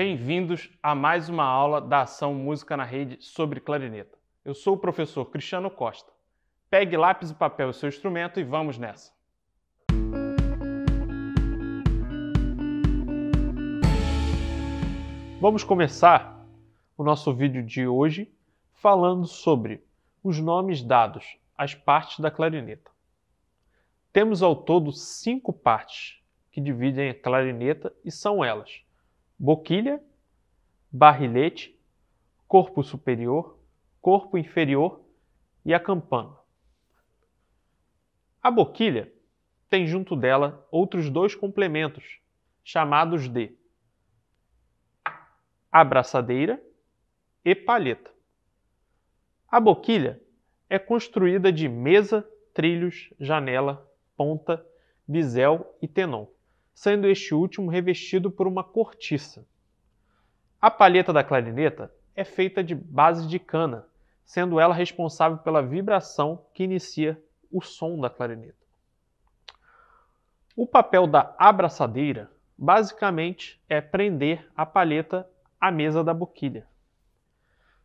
Bem-vindos a mais uma aula da ação Música na Rede sobre clarineta. Eu sou o professor Cristiano Costa. Pegue lápis e papel o seu instrumento e vamos nessa! Vamos começar o nosso vídeo de hoje falando sobre os nomes dados às partes da clarineta. Temos ao todo cinco partes que dividem a clarineta e são elas boquilha, barrilete, corpo superior, corpo inferior e a campana. A boquilha tem junto dela outros dois complementos, chamados de abraçadeira e palheta. A boquilha é construída de mesa, trilhos, janela, ponta, bisel e tenon sendo este último revestido por uma cortiça. A palheta da clarineta é feita de base de cana, sendo ela responsável pela vibração que inicia o som da clarineta. O papel da abraçadeira basicamente é prender a palheta à mesa da boquilha,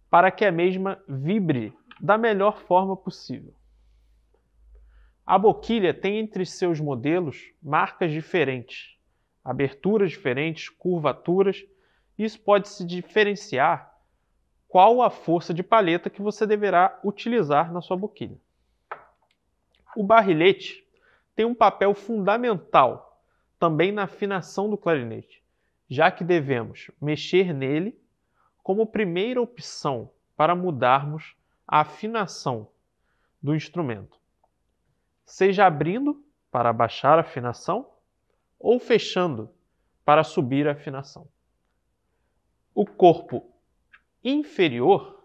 para que a mesma vibre da melhor forma possível. A boquilha tem entre seus modelos marcas diferentes, aberturas diferentes, curvaturas. Isso pode se diferenciar qual a força de paleta que você deverá utilizar na sua boquilha. O barrilete tem um papel fundamental também na afinação do clarinete, já que devemos mexer nele como primeira opção para mudarmos a afinação do instrumento seja abrindo para baixar a afinação ou fechando para subir a afinação. O corpo inferior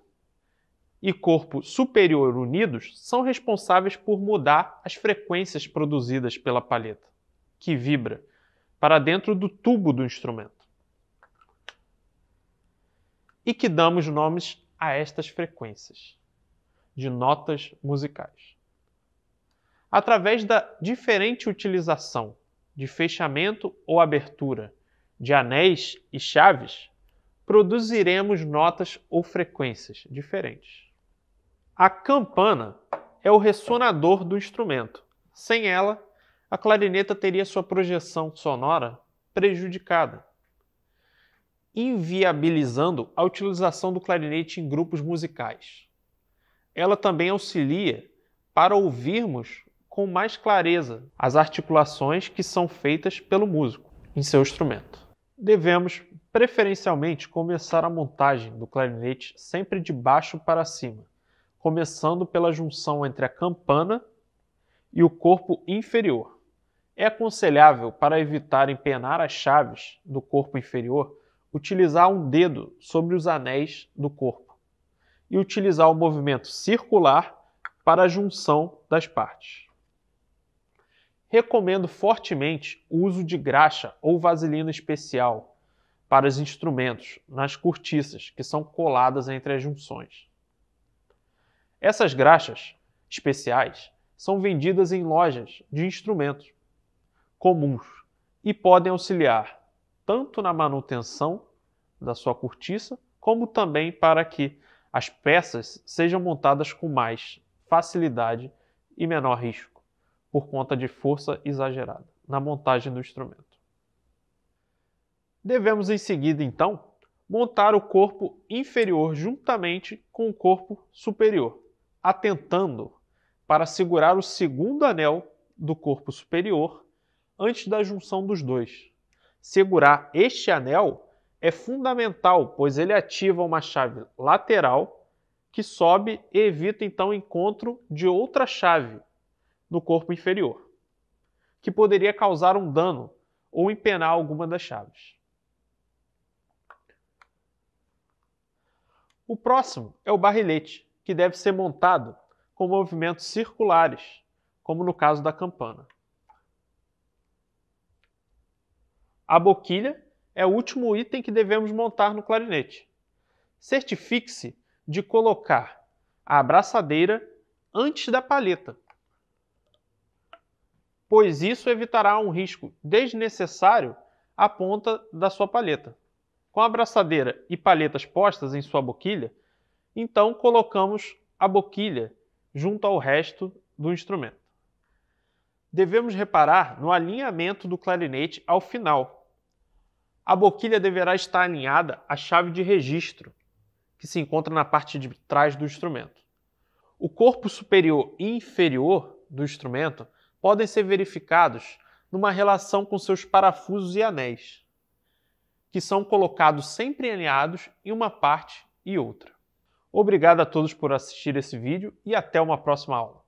e corpo superior unidos são responsáveis por mudar as frequências produzidas pela palheta, que vibra, para dentro do tubo do instrumento. E que damos nomes a estas frequências de notas musicais através da diferente utilização de fechamento ou abertura de anéis e chaves, produziremos notas ou frequências diferentes. A campana é o ressonador do instrumento. Sem ela, a clarineta teria sua projeção sonora prejudicada, inviabilizando a utilização do clarinete em grupos musicais. Ela também auxilia para ouvirmos com mais clareza as articulações que são feitas pelo músico em seu instrumento. Devemos, preferencialmente, começar a montagem do clarinete sempre de baixo para cima, começando pela junção entre a campana e o corpo inferior. É aconselhável, para evitar empenar as chaves do corpo inferior, utilizar um dedo sobre os anéis do corpo e utilizar o movimento circular para a junção das partes recomendo fortemente o uso de graxa ou vaselina especial para os instrumentos nas cortiças que são coladas entre as junções. Essas graxas especiais são vendidas em lojas de instrumentos comuns e podem auxiliar tanto na manutenção da sua cortiça, como também para que as peças sejam montadas com mais facilidade e menor risco por conta de força exagerada na montagem do instrumento. Devemos em seguida, então, montar o corpo inferior juntamente com o corpo superior, atentando para segurar o segundo anel do corpo superior antes da junção dos dois. Segurar este anel é fundamental, pois ele ativa uma chave lateral que sobe e evita então o encontro de outra chave no corpo inferior, que poderia causar um dano ou empenar alguma das chaves. O próximo é o barrilete, que deve ser montado com movimentos circulares, como no caso da campana. A boquilha é o último item que devemos montar no clarinete. Certifique-se de colocar a abraçadeira antes da palheta pois isso evitará um risco desnecessário à ponta da sua palheta. Com a abraçadeira e palhetas postas em sua boquilha, então colocamos a boquilha junto ao resto do instrumento. Devemos reparar no alinhamento do clarinete ao final. A boquilha deverá estar alinhada à chave de registro, que se encontra na parte de trás do instrumento. O corpo superior e inferior do instrumento podem ser verificados numa relação com seus parafusos e anéis, que são colocados sempre alinhados em uma parte e outra. Obrigado a todos por assistir esse vídeo e até uma próxima aula.